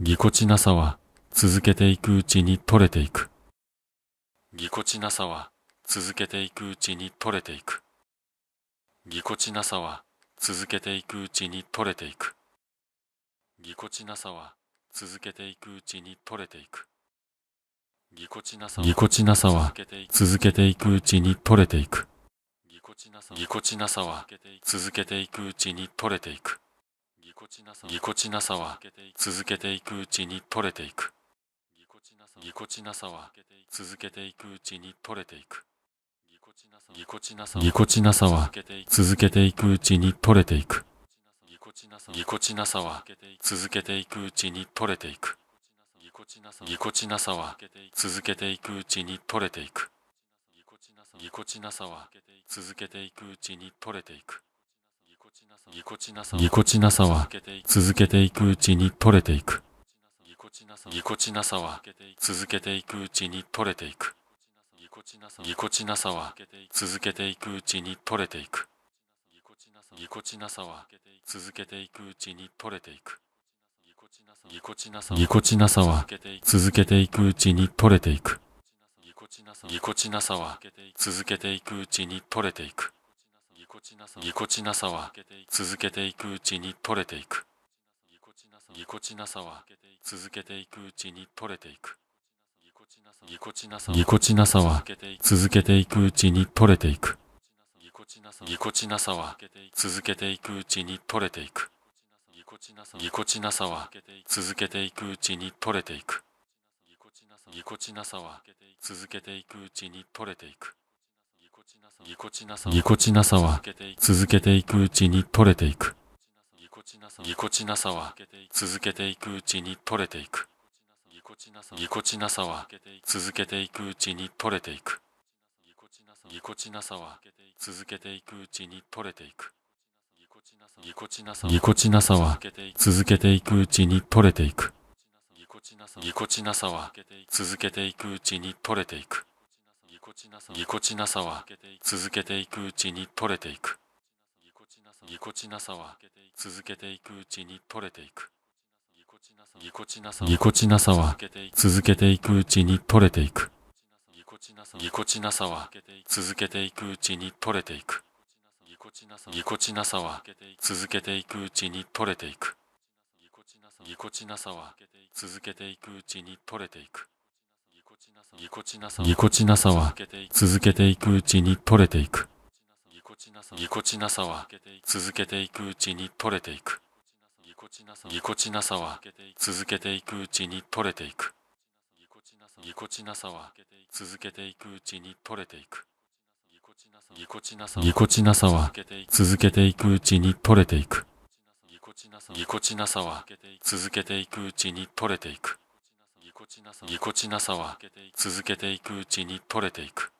ぎこちなさは続けていくうちに取れていく。ぎこちなさは続けていくうちに取れていく。ぎこちなさは続けていくうちに取れていく。ぎこちなさは続けていくうちに取れていく。ぎこちなさは続けていくうちに取れていく。ぎこちなさは続けていくうちに取れていく。ぎこちなさは続けていくうちに取れていくぎこちなさは続けていくうちに取れていくぎこちなさは続けていくうちに取れていくぎこちなさは続けていくうちに取れていくぎこちなさは続けていくうちに取れていくぎこちなさは続けていくうちに取れていくぎこちなさは続けていくうちに取れていくぎこちなさは続けていくうちに取れていくぎこちなさは続けていくうちに取れていくぎこちなさは続けていくうちに取れていくぎこちなさは続けていくうちに取れていくぎこちなさは続けていくうちに取れていくぎこちなさは続けていくうちに取れていくぎこちなさは続けていくうちに取れていくぎこちなさは続けていくうちに取れていくぎこちなさは続けていくうちに取れていくぎこちなさは続けていくうちに取れていくぎこちなさは続けていくうちに取れていくぎこちなさぎこちなさは続けていくうちに取れていくぎこちなさは続けていくうちに取れていくぎこちなさは続けていくうちに取れていくぎこちなさは続けていくうちに取れていくぎこちなさは続けていくうちに取れていくぎこちなさは続けていくうちに取れていくぎこちなさは続けていくうちに取れていくぎこちなさは続けていくうちに取れていくぎこちなさは続けていくうちに取れていくぎこちなさは続けていくうちに取れていくぎこちなさは続けていくうちに取れていくぎこちなさは続けていくうちに取れていくぎこちなさは続けていくうちに取れていく。ぎこちなさは続けていくうちに取れていく。ぎこちなさは続けていくうちに取れていく。ぎこちなさは続けていくうちに取れていく。ぎこちなさは続けていくうちに取れていく。ぎこちなさは続けていくうちに取れていく。ぎこちなさは続けていくうちに取れていく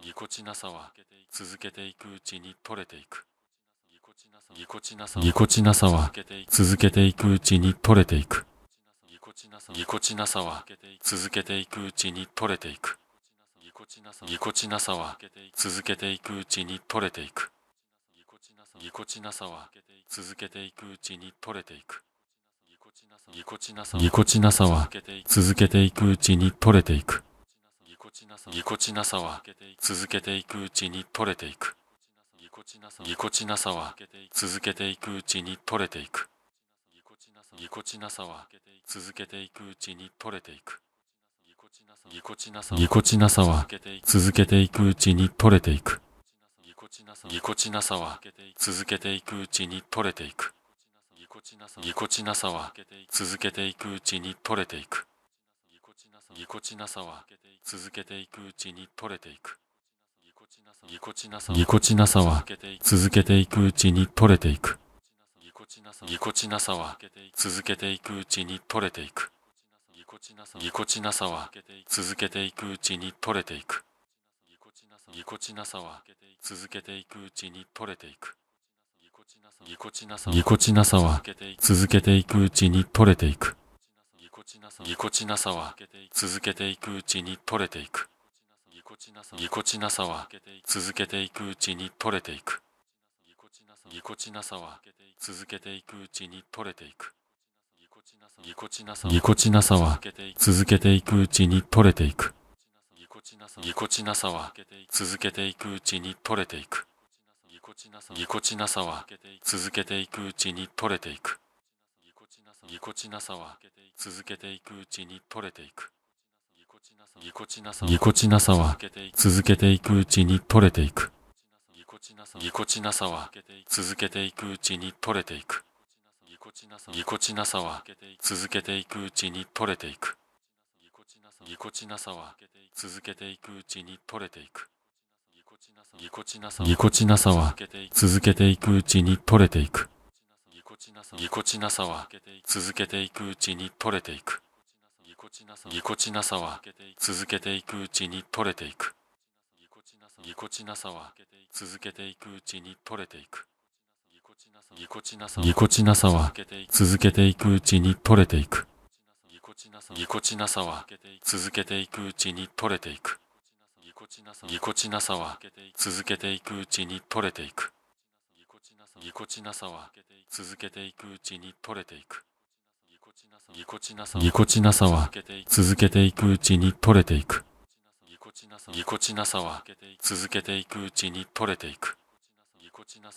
ぎこちなさは続けていくうちに取れていくぎこちなさは続けていくうちに取れていくぎこちなさは続けていくうちに取れていくぎこちなさは続けていくうちに取れていくぎこちなさは続けていくうちに取れていくぎこちなさは続けていくうちに取れていく。ぎこちなさは続けていくうちに取れていく。ぎこちなさは続けていくうちに取れていく。ぎこちなさは続けていくうちに取れていく。ぎこちなさは続けていくうちに取れていく。ぎこちなさは続けていくうちに取れていく。ぎこちなさは続けていくうちに取れていくぎこちなさは続けていくうちに取れていくぎこちなさは続けていくうちに取れていくぎこちなさは続けていくうちに取れていくぎこちなさは続けていくうちに取れていくぎこちなさは続けていくうちに取れていくぎこちなさは続けていくうちに取れていく。ぎこちなさは続けていくうちに取れていく。ぎこちなさは続けていくうちに取れていく。ぎこちなさは続けていくうちに取れていく。ぎこちなさは続けていくうちに取れていく。ぎこちなさは続けていくうちに取れていく。ぎこちなさは続けていくうちに取れていくぎこちなさは続けていくうちに取れていくぎこちなさは続けていくうちに取れていくぎこちなさは続けていくうちに取れていくぎこちなさは続けていくうちに取れていくぎこちなさは続けていくうちに取れていくぎこちなさは続けていくうちに取れていく。ぎこちなさは続けていくうちに取れていく。ぎこちなさは続けていくうちに取れていく。ぎこちなさは続けていくうちに取れていく。ぎこちなさは続けていくうちに取れていく。ぎこちなさは続けていくうちに取れていく。ぎこちなさは続けていくうちに取れていくぎこちなさは続けていくうちに取れていくぎこちなさは続けていくうちに取れていくぎこちなさは続けていくうちに取れていく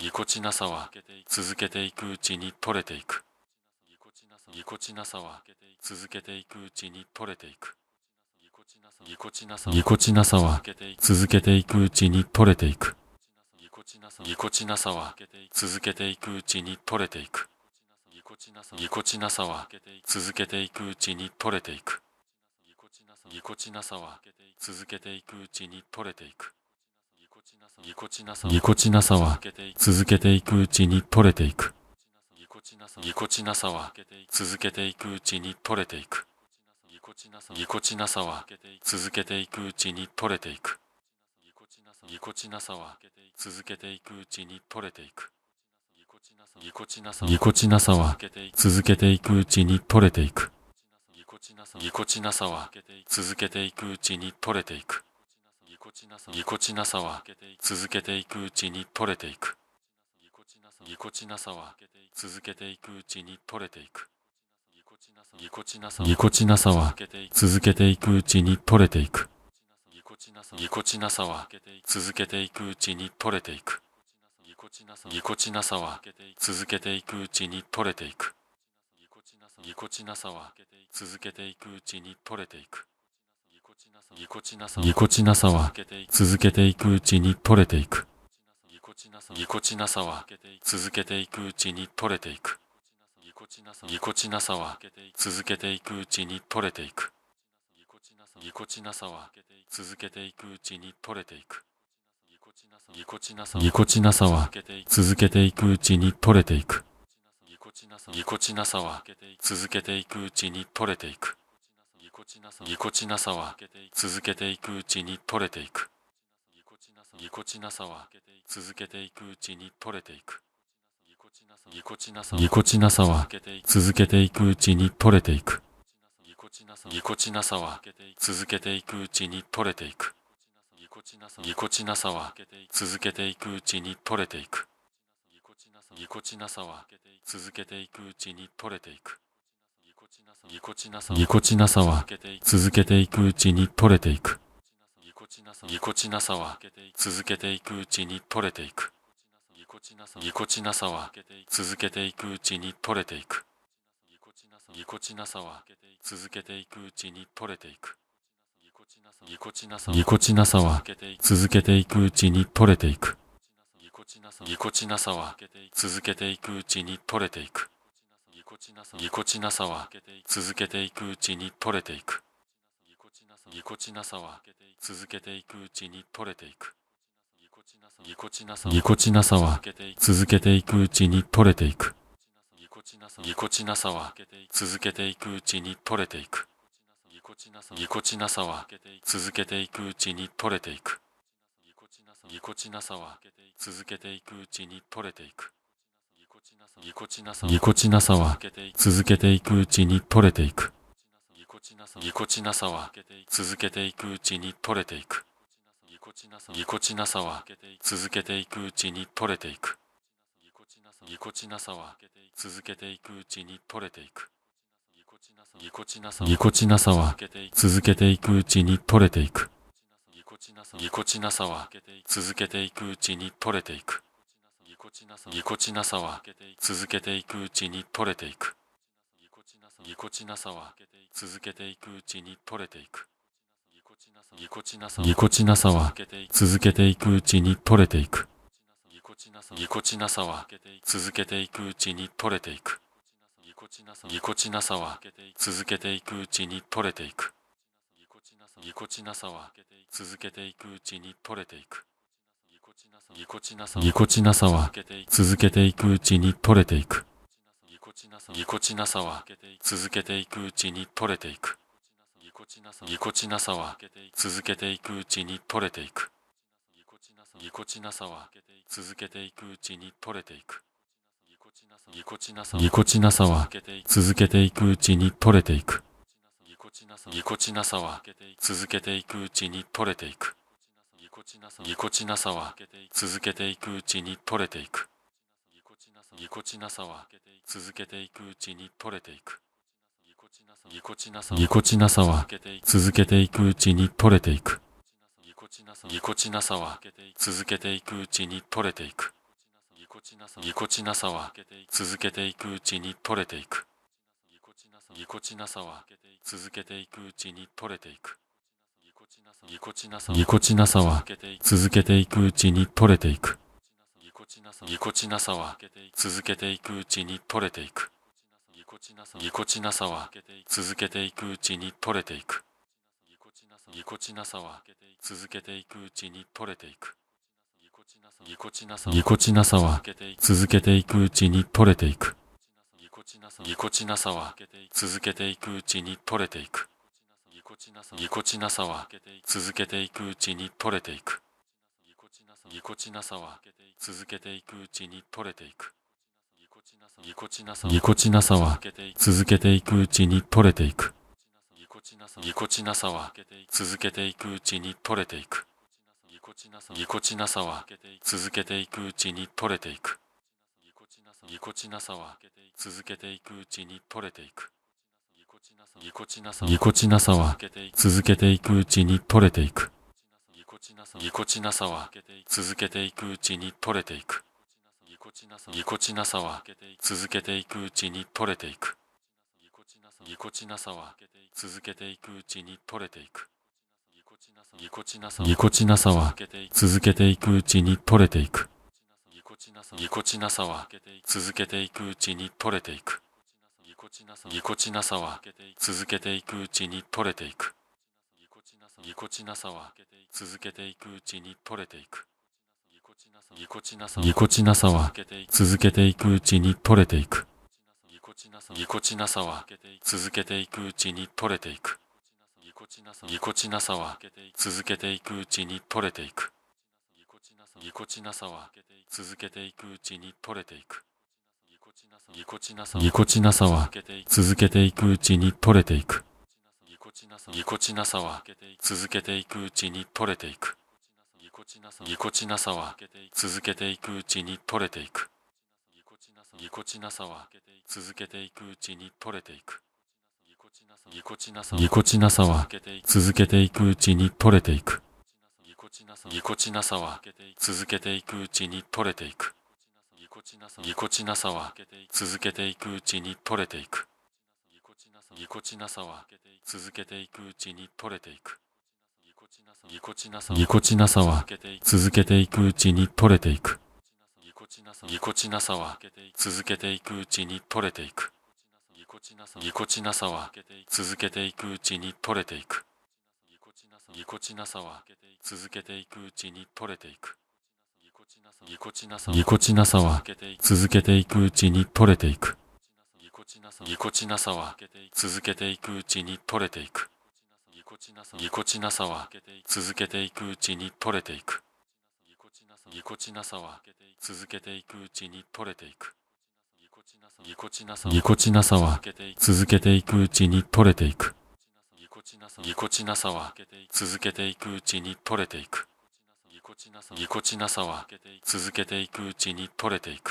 ぎこちなさは続けていくうちに取れていくぎこちなさは続けていくうちに取れていくぎこちなさは続けていくうちに取れていく。ぎこちなさは続けていくうちに取れていく。ぎこちなさは続けていくうちに取れていく。ぎこちなさは続けていくうちに取れていく。ぎこちなさは続けていくうちに取れていく。ぎこちなさは続けていくうちに取れていく。ぎこちなさは続けていくうちに取れていくぎこちなさは続けていくうちに取れていくぎこちなさは続けていくうちに取れていくぎこちなさは続けていくうちに取れていくぎこちなさは続けていくうちに取れていくぎこちなさは続けていくうちに取れていくぎこちなさは続けていくうちに取れていく。ぎこちなさは続けていくうちに取れていく。ぎこちなさは続けていくうちに取れていく。ぎこちなさは続けていくうちに取れていく。ぎこちなさは続けていくうちに取れていく。ぎこちなさは続けていくうちに取れていく。ぎこちなさは続けていくうちに取れていくぎこちなさは続けていくうちに取れていくぎこちなさは続けていくうちに取れていくぎこちなさは続けていくうちに取れていくぎこちなさは続けていくうちに取れていくぎこちなさは続けていくうちに取れていくぎこちなさは続けていくうちに取れていく。ぎこちなさは続けていくうちに取れていく。ぎこちなさは続けていくうちに取れていく。ぎこちなさは続けていくうちに取れていく。ぎこちなさは続けていくうちに取れていく。ぎこちなさは続けていくうちに取れていく。ぎこちなさは続けていくうちに取れていくぎこちなさは続けていくうちに取れていくぎこちなさは続けていくうちに取れていくぎこちなさは続けていくうちに取れていくぎこちなさは続けていくうちに取れていくぎこちなさは続けていくうちに取れていくぎこちなさは続けていくうちに取れていく。ぎこちなさは続けていくうちに取れていく。ぎこちなさは続けていくうちに取れていく。ぎこちなさは続けていくうちに取れていく。ぎこちなさは続けていくうちに取れていく。ぎこちなさは続けていくうちに取れていく。ぎこちなさは続けていくうちに取れていくぎこちなさは続けていくうちに取れていくぎこちなさは続けていくうちに取れていくぎこちなさは続けていくうちに取れていくぎこちなさは続けていくうちに取れていくぎこちなさは続けていくうちに取れていくぎこちなさは続けていくうちに取れていく。ぎこちなさは続けていくうちに取れていく。ぎこちなさは続けていくうちに取れていく。ぎこちなさは続けていくうちに取れていく。ぎこちなさは続けていくうちに取れていく。ぎこちなさは続けていくうちに取れていく。ぎこちなさは続けていくうちに取れていくぎこちなさは続けていくうちに取れていくぎこちなさは続けていくうちに取れていくぎこちなさは続けていくうちに取れていくぎこちなさは続けていくうちに取れていくぎこちなさは続けていくうちに取れていくぎこちなさは続けていくうちに取れていく。ぎこちなさは続けていくうちに取れていく。ぎこちなさは続けていくうちに取れていく。ぎこちなさは続けていくうちに取れていく。ぎこちなさは続けていくうちに取れていく。ぎこちなさは続けていくうちに取れていく。ぎこちなさは続けていくうちに取れていくぎこちなさは続けていくうちに取れていくぎこちなさは続けていくうちに取れていくぎこちなさは続けていくうちに取れていくぎこちなさは続けていくうちに取れていくぎこちなさは続けていくうちに取れていくぎこちなさは続けていくうちに取れていく。ぎこちなさは続けていくうちに取れていく。ぎこちなさは続けていくうちに取れていく。ぎこちなさは続けていくうちに取れていく。ぎこちなさは続けていくうちに取れていく。ぎこちなさは続けていくうちに取れていく。ぎこちなさは続けていくうちに取れていくぎこちなさは続けていくうちに取れていくぎこちなさは続けていくうちに取れていくぎこちなさは続けていくうちに取れていくぎこちなさは続けていくうちに取れていくぎこちなさは続けていくうちに取れていくぎこちなさは続けていくうちに取れていく。ぎこちなさは続けていくうちに取れていく。ぎこちなさは続けていくうちに取れていく。ぎこちなさは続けていくうちに取れていく。ぎこちなさは続けていくうちに取れていく。ぎこちなさは続けていくうちに取れていく。ぎこちなさは続けていくうちに取れていくぎこちなさは続けていくうちに取れていくぎこちなさは続けていくうちに取れていくぎこちなさは続けていくうちに取れていくぎこちなさは続けていくうちに取れていくぎこちなさは続けていくうちに取れていくぎこちなさは続けていくうちに取れていく。ぎこちなさは続けていくうちに取れていく。ぎこちなさは続けていくうちに取れていく。ぎこちなさは続けていくうちに取れていく。ぎこちなさは続けていくうちに取れていく。ぎこちなさは続けていくうちに取れていく。ぎこちなさは続けていくうちに取れていくぎこちなさは続けていくうちに取れていくぎこちなさは続けていくうちに取れていくぎこちなさは続けていくうちに取れていくぎこちなさは続けていくうちに取れていく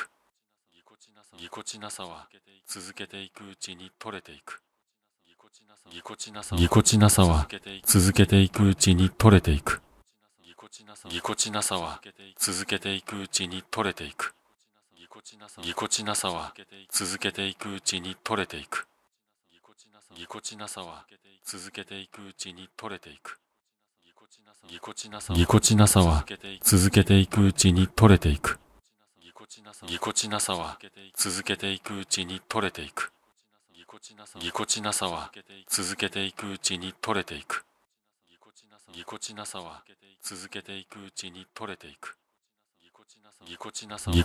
ぎこちなさは続けていくうちに取れていくぎこちなさは続けていくうちに取れていく。ぎこちなさは続けていくうちに取れていく。ぎこちなさは続けていくうちに取れていく。ぎこちなさは続けていくうちに取れていく。ぎこちなさは続けていくうちに取れていく。ぎこちなさは続けていくうちに取れていく。ぎこちなさは続けていくうちに取れていくぎこちなさは続けていくうちに取れていくぎこちなさは